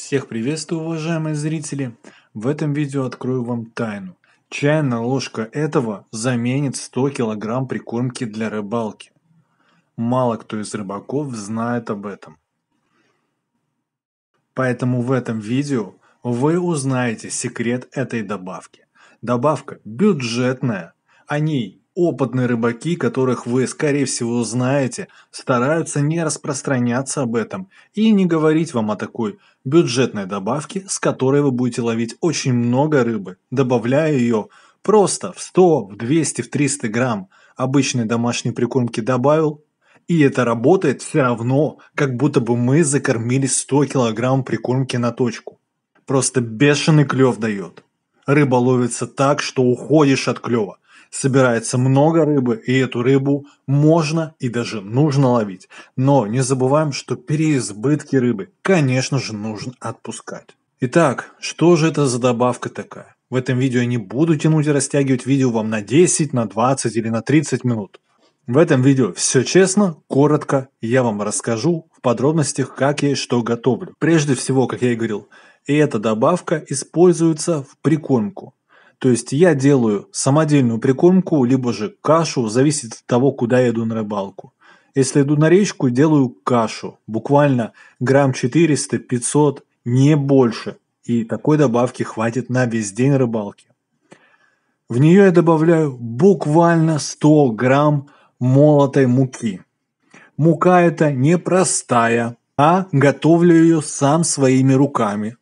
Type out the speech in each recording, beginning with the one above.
Всех приветствую, уважаемые зрители! В этом видео открою вам тайну. Чайная ложка этого заменит 100 кг прикормки для рыбалки. Мало кто из рыбаков знает об этом. Поэтому в этом видео вы узнаете секрет этой добавки. Добавка бюджетная, о ней опытные рыбаки, которых вы, скорее всего, знаете, стараются не распространяться об этом и не говорить вам о такой бюджетной добавке, с которой вы будете ловить очень много рыбы, добавляя ее просто в 100, в 200, в 300 грамм обычной домашней прикормки добавил, и это работает все равно, как будто бы мы закормили 100 килограмм прикормки на точку. Просто бешеный клев дает. Рыба ловится так, что уходишь от клева. Собирается много рыбы, и эту рыбу можно и даже нужно ловить. Но не забываем, что переизбытки рыбы, конечно же, нужно отпускать. Итак, что же это за добавка такая? В этом видео я не буду тянуть и растягивать видео вам на 10, на 20 или на 30 минут. В этом видео все честно, коротко, я вам расскажу в подробностях, как я и что готовлю. Прежде всего, как я и говорил, и эта добавка используется в прикормку. То есть я делаю самодельную прикормку, либо же кашу, зависит от того, куда я иду на рыбалку. Если иду на речку, делаю кашу, буквально грамм 400-500, не больше. И такой добавки хватит на весь день рыбалки. В нее я добавляю буквально 100 грамм молотой муки. Мука эта не простая, а готовлю ее сам своими руками.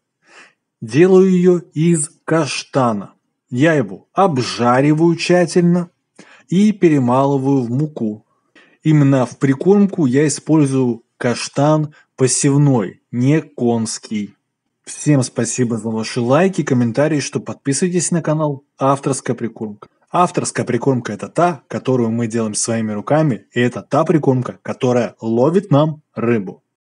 Делаю ее из каштана. Я его обжариваю тщательно и перемалываю в муку. Именно в прикормку я использую каштан посевной, не конский. Всем спасибо за ваши лайки, комментарии, что подписывайтесь на канал «Авторская прикормка». Авторская прикормка – это та, которую мы делаем своими руками, и это та прикормка, которая ловит нам рыбу.